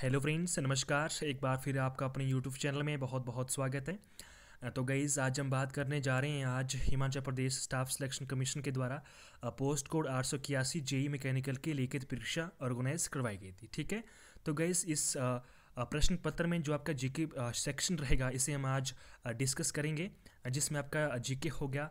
hello friends नमस्कार एक बार फिर आपका अपने यूट्यूब चैनल में बहुत बहुत स्वागत है तो गईज़ आज हम बात करने जा रहे हैं आज Himachal Pradesh staff selection commission के द्वारा पोस्ट कोड आठ सौ इक्यासी जेई मैकेनिकल की लिखित परीक्षा ऑर्गेनाइज करवाई गई थी ठीक है तो गईज़ इस प्रश्न पत्र में जो आपका जीके सेक्शन रहेगा इसे हम आज डिस्कस करेंगे जिसमें आपका जीके हो गया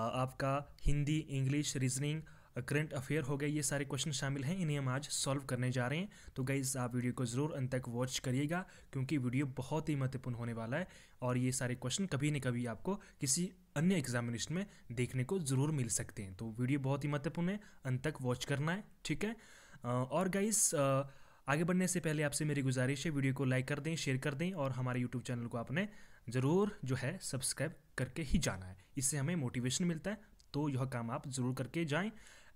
आपका Hindi English reasoning current affair हो गए ये सारे क्वेश्चन शामिल हैं इन्हें हम आज सॉल्व करने जा रहे हैं तो गाइज़ आप वीडियो को ज़रूर अंत तक वॉच करिएगा क्योंकि वीडियो बहुत ही महत्वपूर्ण होने वाला है और ये सारे क्वेश्चन कभी न कभी आपको किसी अन्य एग्जामिनेशन में देखने को ज़रूर मिल सकते हैं तो वीडियो बहुत ही महत्वपूर्ण है अंत तक वॉच करना है ठीक है और गाइज़ आगे बढ़ने से पहले आपसे मेरी गुजारिश है वीडियो को लाइक कर दें शेयर कर दें और हमारे यूट्यूब चैनल को आपने ज़रूर जो है सब्सक्राइब करके ही जाना है इससे हमें मोटिवेशन मिलता है तो यह काम आप ज़रूर करके जाएं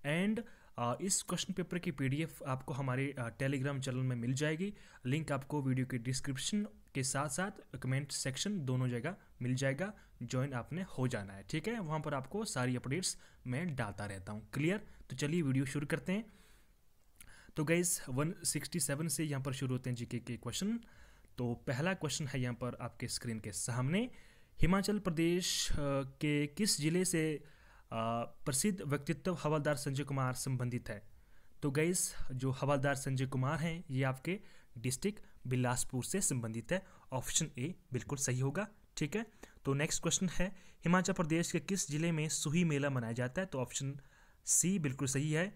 एंड uh, इस क्वेश्चन पेपर की पीडीएफ आपको हमारे टेलीग्राम uh, चैनल में मिल जाएगी लिंक आपको वीडियो के डिस्क्रिप्शन के साथ साथ कमेंट सेक्शन दोनों जगह मिल जाएगा ज्वाइन आपने हो जाना है ठीक है वहाँ पर आपको सारी अपडेट्स मैं डालता रहता हूँ क्लियर तो चलिए वीडियो शुरू करते हैं तो गाइज 167 से यहाँ पर शुरू होते हैं जीके के क्वेश्चन तो पहला क्वेश्चन है यहाँ पर आपके स्क्रीन के सामने हिमाचल प्रदेश uh, के किस ज़िले से प्रसिद्ध व्यक्तित्व हवलदार संजय कुमार संबंधित है तो गईस जो हवलदार संजय कुमार हैं ये आपके डिस्ट्रिक्ट बिलासपुर से संबंधित है ऑप्शन ए बिल्कुल सही होगा ठीक है तो नेक्स्ट क्वेश्चन है हिमाचल प्रदेश के किस जिले में सुही मेला मनाया जाता है तो ऑप्शन सी बिल्कुल सही है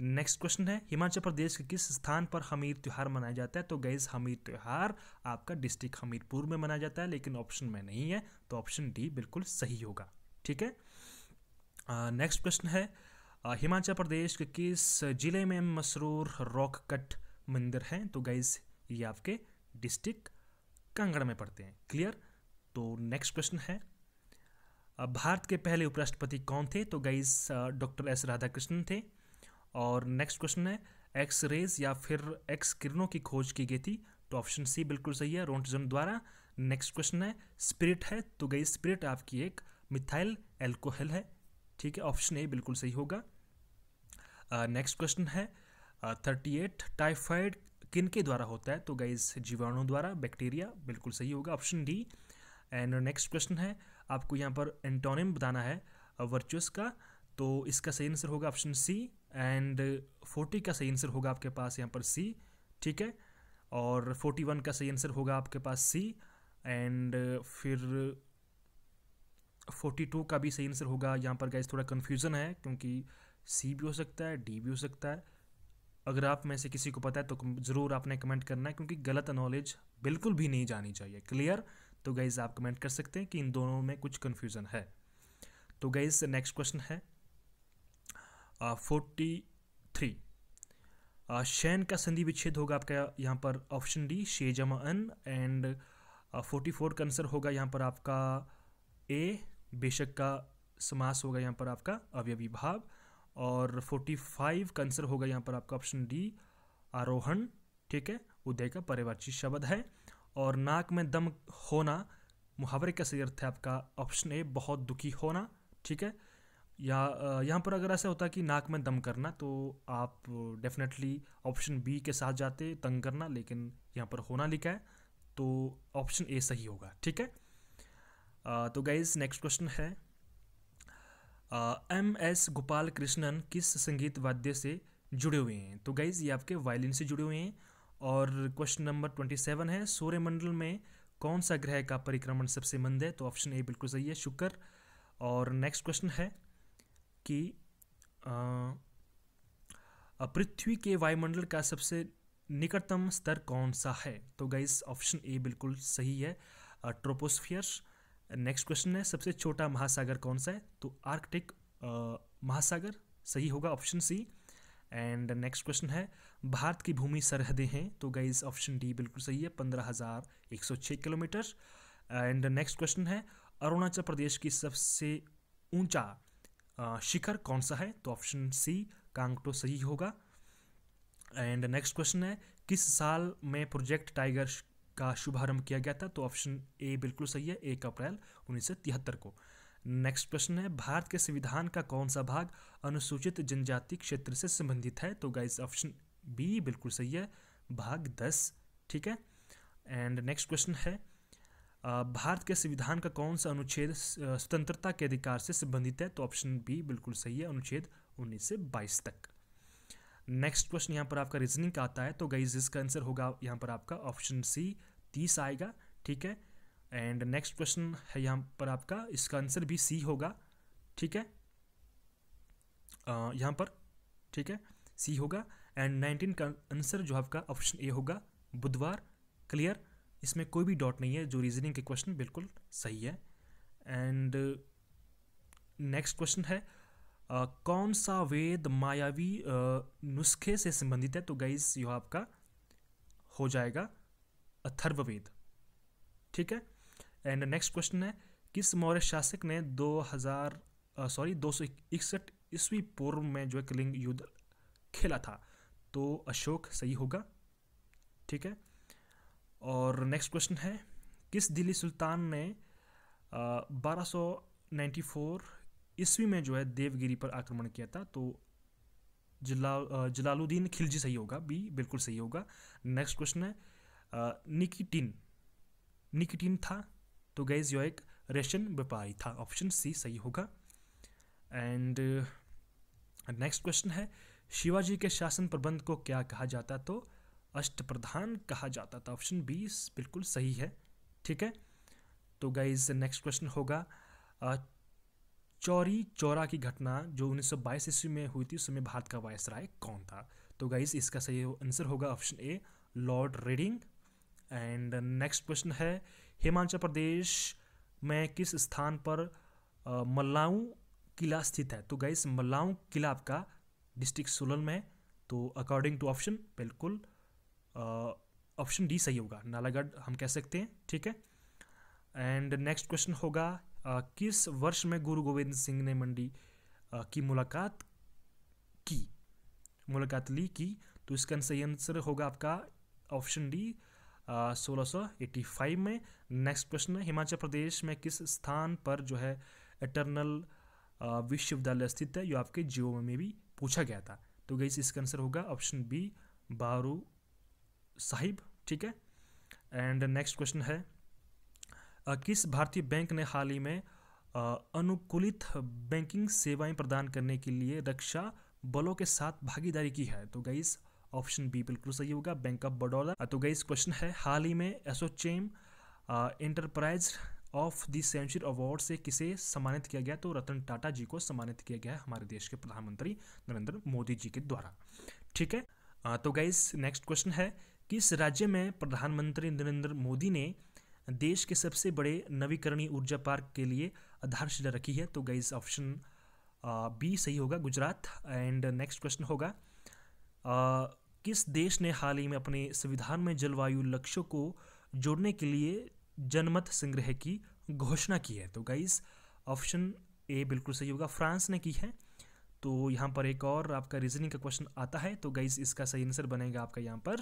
नेक्स्ट क्वेश्चन है हिमाचल प्रदेश के किस स्थान पर हमीर त्यौहार मनाया जाता है तो गैस हमीर त्यौहार आपका डिस्ट्रिक्ट हमीरपुर में मनाया जाता है लेकिन ऑप्शन में नहीं है तो ऑप्शन डी बिल्कुल सही होगा ठीक है नेक्स्ट uh, प्रश्न है uh, हिमाचल प्रदेश के किस ज़िले में मसरूर रॉक कट मंदिर हैं तो गाइज ये आपके डिस्ट्रिक्ट कांगड़ा में पड़ते हैं क्लियर तो नेक्स्ट प्रश्न है भारत के पहले उपराष्ट्रपति कौन थे तो गाइज डॉक्टर एस राधाकृष्णन थे और नेक्स्ट क्वेश्चन है एक्स रेज या फिर एक्स किरणों की खोज की गई थी तो ऑप्शन सी बिल्कुल सही है रोन्टजन द्वारा नेक्स्ट क्वेश्चन है स्पिरिट है तो गई स्पिरिट आपकी एक मिथाइल एल्कोहल है ठीक है ऑप्शन ए बिल्कुल सही होगा नेक्स्ट uh, क्वेश्चन है थर्टी एट टाइफाइड किन के द्वारा होता है तो गाइज जीवाणु द्वारा बैक्टीरिया बिल्कुल सही होगा option D and next question है आपको यहाँ पर एंटोनिम बताना है वर्चुअस का तो इसका सही आंसर होगा ऑप्शन सी एंड फोर्टी का सही आंसर होगा आपके पास यहाँ पर सी ठीक है और फोर्टी वन का सही आंसर होगा आपके पास सी एंड फिर फोर्टी टू का भी सही आंसर होगा यहाँ पर गाइज थोड़ा कन्फ्यूज़न है क्योंकि सी भी हो सकता है डी भी हो सकता है अगर आप में से किसी को पता है तो ज़रूर आपने कमेंट करना है क्योंकि गलत नॉलेज बिल्कुल भी नहीं जानी चाहिए क्लियर तो गाइज़ आप कमेंट कर सकते हैं कि इन दोनों में कुछ कन्फ्यूज़न है तो गाइज़ नेक्स्ट क्वेश्चन है फोर्टी थ्री शैन का संधि विच्छेद होगा आपका यहाँ पर ऑप्शन डी शेजमा अन एंड फोर्टी फोर का आंसर होगा यहाँ पर आपका ए बेशक का समास होगा यहाँ पर आपका अवयवी भाव और 45 का आंसर होगा यहाँ पर आपका ऑप्शन डी आरोहण ठीक है उदय का परिवर्ची शब्द है और नाक में दम होना मुहावरे का सही अर्थ है आपका ऑप्शन ए बहुत दुखी होना ठीक है या यहाँ पर अगर ऐसा होता कि नाक में दम करना तो आप डेफिनेटली ऑप्शन बी के साथ जाते तंग करना लेकिन यहाँ पर होना लिखा है तो ऑप्शन ए सही होगा ठीक है तो गाइज नेक्स्ट क्वेश्चन है एम एस गोपाल कृष्णन किस संगीत वाद्य से जुड़े हुए हैं तो गाइज ये आपके वायलिन से जुड़े हुए हैं और क्वेश्चन नंबर ट्वेंटी सेवन है सूर्यमंडल में कौन सा ग्रह का परिक्रमण सबसे मंद है तो ऑप्शन ए बिल्कुल सही है शुक्र और नेक्स्ट क्वेश्चन है कि पृथ्वी के वायुमंडल का सबसे निकटतम स्तर कौन सा है तो गाइज ऑप्शन ए बिल्कुल सही है uh, नेक्स्ट क्वेश्चन है सबसे छोटा महासागर कौन सा है तो आर्कटिक महासागर सही होगा option C and next question है भारत की भूमि सरहदें हैं तो गाइज ऑप्शन डी बिल्कुल सही है पंद्रह हज़ार एक सौ छः किलोमीटर एंड नेक्स्ट क्वेश्चन है अरुणाचल प्रदेश की सबसे ऊंचा शिखर कौन सा है तो ऑप्शन सी कांगटो सही होगा एंड नेक्स्ट क्वेश्चन है किस साल में प्रोजेक्ट टाइगर का शुभारंभ किया गया था तो ऑप्शन ए बिल्कुल सही है एक अप्रैल उन्नीस को नेक्स्ट प्रश्न है भारत के संविधान का कौन सा भाग अनुसूचित जनजाति क्षेत्र से संबंधित है तो गाइज ऑप्शन बी बिल्कुल सही है भाग दस ठीक है एंड नेक्स्ट क्वेश्चन है भारत के संविधान का कौन सा अनुच्छेद स्वतंत्रता के अधिकार से संबंधित है तो ऑप्शन बी बिल्कुल सही है अनुच्छेद उन्नीस से बाईस तक नेक्स्ट क्वेश्चन यहाँ पर आपका रीजनिंग का आता है तो गाइज इसका आंसर होगा यहाँ पर आपका ऑप्शन सी तीस आएगा ठीक है एंड नेक्स्ट क्वेश्चन है यहाँ पर आपका इसका आंसर भी सी होगा ठीक है यहाँ पर ठीक है सी होगा एंड नाइनटीन का आंसर जो आपका ऑप्शन ए होगा बुधवार क्लियर इसमें कोई भी डॉट नहीं है जो रीजनिंग के क्वेश्चन बिल्कुल सही है एंड नेक्स्ट क्वेश्चन है आ, कौन सा वेद मायावी नुस्खे से संबंधित है तो गाइस यह आपका हो जाएगा अथर्ववेद ठीक है एंड नेक्स्ट क्वेश्चन है किस मौर्य शासक ने 2000 सॉरी दो सौ इकसठ ईस्वी पूर्व में जो है कलिंग युद्ध खेला था तो अशोक सही होगा ठीक है और नेक्स्ट क्वेश्चन है किस दिल्ली सुल्तान ने बारह नाइन्टी फोर ईस्वी में जो है देवगिरी पर आक्रमण किया था तो जला जलालुद्दीन खिलजी सही होगा बी बिल्कुल सही होगा नेक्स्ट क्वेश्चन है निकिटिन निकिटिन था तो गैज यो एक रशियन व्यापारी था ऑप्शन सी सही होगा एंड नेक्स्ट क्वेश्चन है शिवाजी के शासन प्रबंध को क्या कहा जाता तो अष्ट प्रधान कहा जाता था ऑप्शन बी बिल्कुल सही है ठीक है तो गाइज नेक्स्ट क्वेश्चन होगा चौरी चौरा की घटना जो 1922 ईस्वी में हुई थी उस समय भारत का राय कौन था तो गाइज इसका सही आंसर होगा option A Lord Reading and next question है हिमाचल प्रदेश में किस स्थान पर मल्लाऊ किला स्थित है तो गाइस मल्लाऊ किला आपका डिस्ट्रिक्ट सोलन में तो अकॉर्डिंग टू ऑप्शन बिल्कुल ऑप्शन डी सही होगा नालागढ़ हम कह सकते हैं ठीक है एंड नेक्स्ट क्वेश्चन होगा किस वर्ष में गुरु गोविंद सिंह ने मंडी की मुलाकात की मुलाकात ली की तो इसका सही आंसर होगा आपका ऑप्शन डी सोलह सौ एटी फाइव में नेक्स्ट प्रश्न हिमाचल प्रदेश में किस स्थान पर जो है एटर्नल विश्वविद्यालय स्थित है जो आपके जीओ में भी पूछा गया था तो गई इसका आंसर होगा ऑप्शन बी बारू साहिब ठीक है एंड नेक्स्ट क्वेश्चन है किस भारतीय बैंक ने हाल ही में अनुकूलित बैंकिंग सेवाएं प्रदान करने के लिए रक्षा बलों के साथ भागीदारी की है तो गईस ऑप्शन बी बिल्कुल सही होगा बैंक ऑफ बड़ौदा तो गईस क्वेश्चन है हाल ही में ASSOCHAM enterprise of the century award से किसे सम्मानित किया गया तो रतन टाटा जी को सम्मानित किया गया हमारे देश के प्रधानमंत्री नरेंद्र मोदी जी के द्वारा ठीक है तो गाइस नेक्स्ट क्वेश्चन है किस राज्य में प्रधानमंत्री नरेंद्र मोदी ने देश के सबसे बड़े नवीकरणीय ऊर्जा पार्क के लिए आधारशिला रखी है तो गाइज ऑप्शन बी सही होगा गुजरात एंड नेक्स्ट क्वेश्चन होगा आ, किस देश ने हाल ही में अपने संविधान में जलवायु लक्ष्यों को जोड़ने के लिए जनमत संग्रह की घोषणा की है तो गाइज ऑप्शन ए बिल्कुल सही होगा फ्रांस ने की है तो यहाँ पर एक और आपका रीजनिंग का क्वेश्चन आता है तो गाइज इसका सही आंसर बनेगा आपका यहाँ पर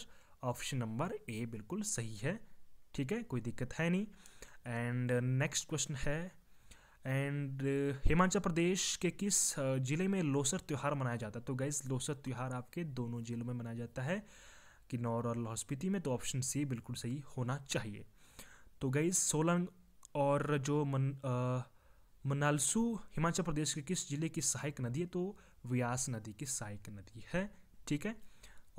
ऑप्शन नंबर ए बिल्कुल सही है ठीक है कोई दिक्कत है नहीं एंड नेक्स्ट क्वेश्चन है एंड uh, हिमाचल प्रदेश के किस uh, ज़िले में लोसर त्यौहार मनाया जाता है तो गैस लोसर त्यौहार आपके दोनों ज़िलों में मनाया जाता है किन्नौर और लाहौल स्पीति में तो ऑप्शन सी बिल्कुल सही होना चाहिए तो गैस सोलंग और जो मन uh, मनालसू हिमाचल प्रदेश के किस ज़िले की सहायक नदी है तो व्यास नदी की सहायक नदी है ठीक है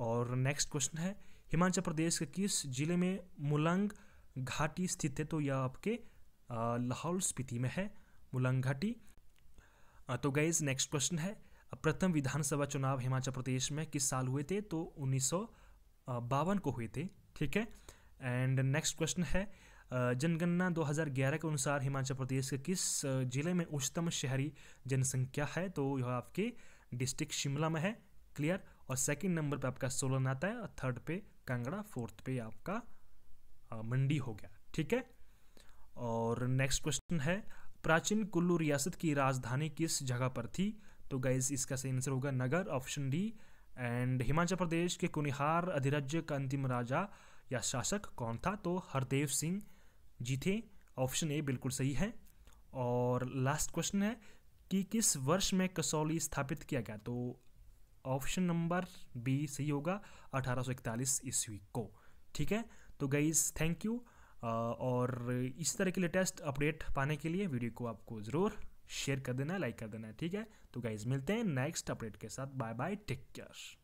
और नेक्स्ट क्वेश्चन है हिमाचल प्रदेश के किस जिले में मुलंग घाटी स्थित है तो यह आपके लाहौल स्पीति में है मुलंग घाटी तो गाइज नेक्स्ट क्वेश्चन है प्रथम विधानसभा चुनाव हिमाचल प्रदेश में किस साल हुए थे तो उन्नीस बावन को हुए थे ठीक है एंड नेक्स्ट क्वेश्चन है जनगणना 2011 के अनुसार हिमाचल प्रदेश के किस जिले में उच्चतम शहरी जनसंख्या है तो यह आपके डिस्ट्रिक्ट शिमला में है क्लियर और सेकंड नंबर पे आपका सोलन आता है और थर्ड पे कांगड़ा फोर्थ पे आपका मंडी हो गया ठीक है और नेक्स्ट क्वेश्चन है प्राचीन कुल्लू रियासत की राजधानी किस जगह पर थी तो गाइज इसका सही आंसर होगा नगर option D and Himachal Pradesh के कुनिहार अधिराज्य का अंतिम राजा या शासक कौन था तो हरदेव सिंह जी थे ऑप्शन ए बिल्कुल सही है और लास्ट क्वेश्चन है कि किस वर्ष में कसौली स्थापित किया गया तो ऑप्शन नंबर बी सही होगा 1841 ईस्वी को ठीक है तो गाइज थैंक यू और इस तरह के लेटेस्ट अपडेट पाने के लिए वीडियो को आपको ज़रूर शेयर कर देना लाइक कर देना ठीक है तो गाइज मिलते हैं नेक्स्ट अपडेट के साथ बाय बाय टेक केयर